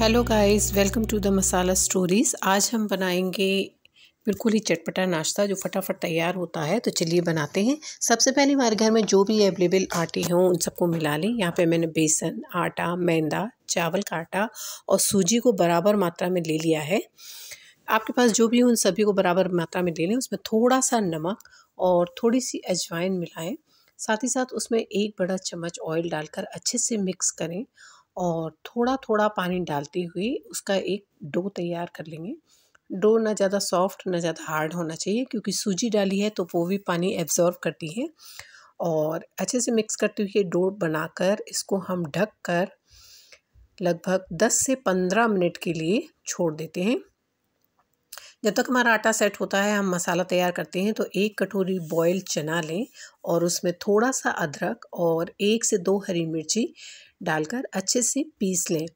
hello guys welcome to the masala stories आज हम बनाएंगे बिल्कुल ही चटपटा नाश्ता जो फटाफट तैयार होता है तो चलिए बनाते हैं सबसे पहले हमारे घर में जो भी अवेलेबल आटे हों उन सबको मिला लें यहाँ पे मैंने बेसन आटा मैदा चावल का आटा और सूजी को बराबर मात्रा में ले लिया है आपके पास जो भी उन सभी को बराबर मात्रा में ले लें उसमें थोड़ा सा नमक और थोड़ी सी अजवाइन मिलाएं साथ ही साथ उसमें एक बड़ा चम्मच ऑयल डालकर अच्छे से मिक्स करें और थोड़ा थोड़ा पानी डालते हुए उसका एक डो तैयार कर लेंगे डो ना ज़्यादा सॉफ्ट ना ज़्यादा हार्ड होना चाहिए क्योंकि सूजी डाली है तो वो भी पानी एब्जॉर्व करती है और अच्छे से मिक्स करते हुए डो बनाकर इसको हम ढक कर लगभग 10 से 15 मिनट के लिए छोड़ देते हैं जब तक हमारा आटा सेट होता है हम मसाला तैयार करते हैं तो एक कटोरी बॉयल चना लें और उसमें थोड़ा सा अदरक और एक से दो हरी मिर्ची डालकर अच्छे से पीस लें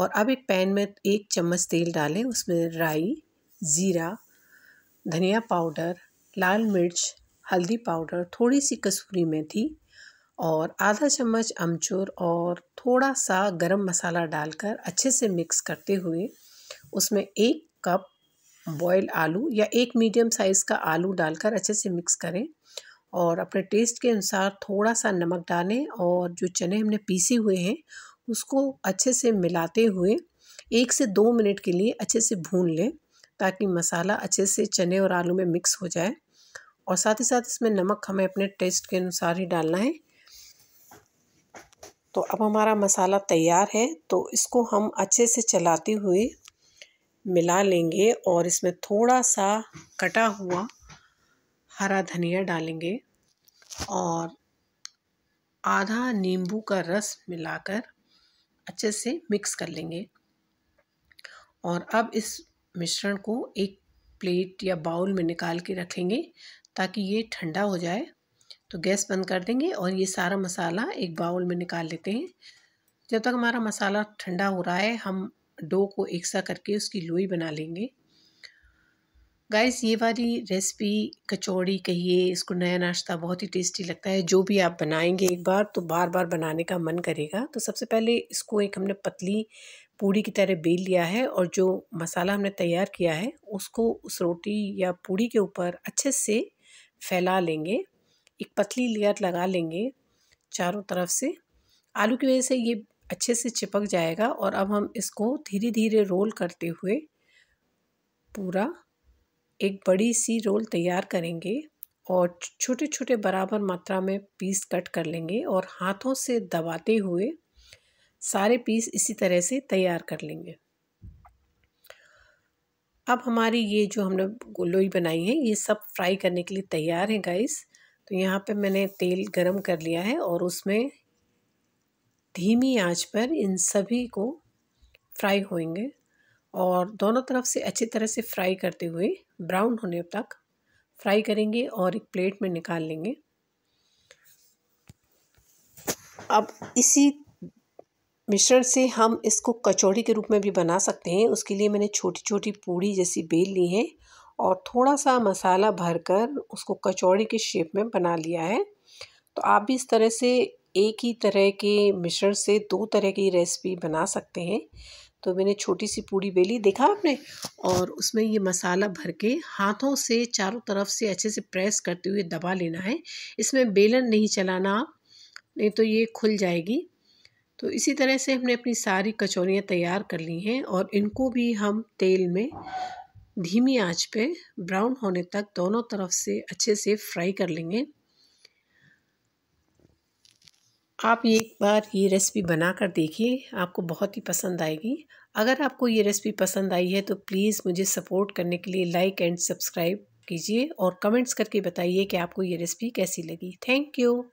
और अब एक पैन में एक चम्मच तेल डालें उसमें राई ज़ीरा धनिया पाउडर लाल मिर्च हल्दी पाउडर थोड़ी सी कसूरी मेथी और आधा चम्मच अमचूर और थोड़ा सा गरम मसाला डालकर अच्छे से मिक्स करते हुए उसमें एक कप बॉयल आलू या एक मीडियम साइज़ का आलू डालकर अच्छे से मिक्स करें और अपने टेस्ट के अनुसार थोड़ा सा नमक डालें और जो चने हमने पीसे हुए हैं उसको अच्छे से मिलाते हुए एक से दो मिनट के लिए अच्छे से भून लें ताकि मसाला अच्छे से चने और आलू में मिक्स हो जाए और साथ ही साथ इसमें नमक हमें अपने टेस्ट के अनुसार ही डालना है तो अब हमारा मसाला तैयार है तो इसको हम अच्छे से चलाते हुए मिला लेंगे और इसमें थोड़ा सा कटा हुआ हरा धनिया डालेंगे और आधा नींबू का रस मिलाकर अच्छे से मिक्स कर लेंगे और अब इस मिश्रण को एक प्लेट या बाउल में निकाल के रखेंगे ताकि ये ठंडा हो जाए तो गैस बंद कर देंगे और ये सारा मसाला एक बाउल में निकाल लेते हैं जब तक हमारा मसाला ठंडा हो रहा है हम डो को एक सा करके उसकी लोई बना लेंगे गाइस ये वाली रेसिपी कचौड़ी कहिए इसको नया नाश्ता बहुत ही टेस्टी लगता है जो भी आप बनाएंगे एक बार तो बार बार बनाने का मन करेगा तो सबसे पहले इसको एक हमने पतली पूड़ी की तरह बेल लिया है और जो मसाला हमने तैयार किया है उसको उस रोटी या पूड़ी के ऊपर अच्छे से फैला लेंगे एक पतली लेयर लगा लेंगे चारों तरफ से आलू की वजह से ये अच्छे से चिपक जाएगा और अब हम इसको धीरे धीरे रोल करते हुए पूरा एक बड़ी सी रोल तैयार करेंगे और छोटे छोटे बराबर मात्रा में पीस कट कर लेंगे और हाथों से दबाते हुए सारे पीस इसी तरह से तैयार कर लेंगे अब हमारी ये जो हमने लोई बनाई है ये सब फ्राई करने के लिए तैयार है गाइस तो यहाँ पे मैंने तेल गरम कर लिया है और उसमें धीमी आंच पर इन सभी को फ्राई होंगे और दोनों तरफ से अच्छी तरह से फ्राई करते हुए ब्राउन होने तक फ्राई करेंगे और एक प्लेट में निकाल लेंगे अब इसी मिश्रण से हम इसको कचौड़ी के रूप में भी बना सकते हैं उसके लिए मैंने छोटी छोटी पूड़ी जैसी बेल ली है और थोड़ा सा मसाला भरकर उसको कचौड़ी के शेप में बना लिया है तो आप भी इस तरह से एक ही तरह के मिश्रण से दो तरह की रेसिपी बना सकते हैं तो मैंने छोटी सी पूड़ी बेली देखा आपने और उसमें ये मसाला भर के हाथों से चारों तरफ से अच्छे से प्रेस करते हुए दबा लेना है इसमें बेलन नहीं चलाना नहीं तो ये खुल जाएगी तो इसी तरह से हमने अपनी सारी कचौरियाँ तैयार कर ली हैं और इनको भी हम तेल में धीमी आंच पे ब्राउन होने तक दोनों तरफ से अच्छे से फ्राई कर लेंगे आप एक बार ये रेसिपी बना कर देखिए आपको बहुत ही पसंद आएगी अगर आपको ये रेसिपी पसंद आई है तो प्लीज़ मुझे सपोर्ट करने के लिए लाइक एंड सब्सक्राइब कीजिए और कमेंट्स करके बताइए कि आपको ये रेसिपी कैसी लगी थैंक यू